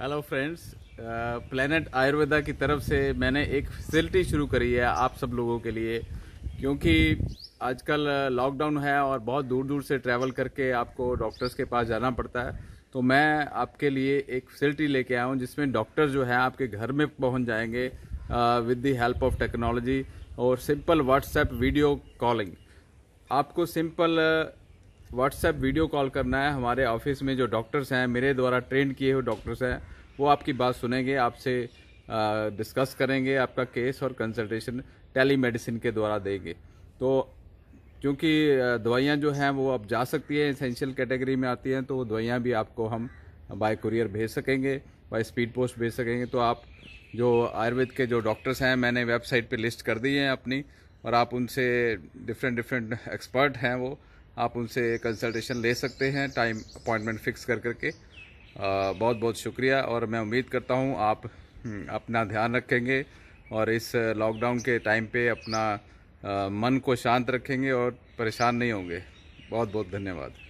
hello friends planet Ayurveda की तरफ से मैंने एक फैसिलिटी शुरू करी है आप सब लोगों के लिए क्योंकि आजकल लॉकडाउन uh, है और बहुत दूर दूर से ट्रैवल करके आपको डॉक्टर्स के पास जाना पड़ता है तो मैं आपके लिए एक फैसिलिटी लेके आया हूँ जिसमें डॉक्टर जो है आपके घर में पहुँच जाएंगे with the help of technology और सिंपल व्हाट्सएप वीडियो कॉलिंग आपको सिंपल व्हाट्सएप वीडियो कॉल करना है हमारे ऑफिस में जो डॉक्टर्स हैं मेरे द्वारा ट्रेन किए हुए डॉक्टर्स हैं वो आपकी बात सुनेंगे आपसे डिस्कस करेंगे आपका केस और कंसल्टेशन टेली मेडिसिन के द्वारा देंगे तो क्योंकि दवाइयाँ जो हैं वो आप जा सकती हैं इसेंशियल कैटेगरी में आती हैं तो वो दवाइयाँ भी आपको हम बाय कुरियर भेज सकेंगे बाय स्पीड पोस्ट भेज सकेंगे तो आप जो आयुर्वेद के जो डॉक्टर्स हैं मैंने वेबसाइट पे लिस्ट कर दी है अपनी और आप उनसे डिफरेंट डिफरेंट एक्सपर्ट हैं वो आप उनसे कंसल्टेशन ले सकते हैं टाइम अपॉइंटमेंट फिक्स कर करके बहुत बहुत शुक्रिया और मैं उम्मीद करता हूँ आप हम्म, अपना ध्यान रखेंगे और इस लॉकडाउन के टाइम पे अपना मन को शांत रखेंगे और परेशान नहीं होंगे बहुत बहुत धन्यवाद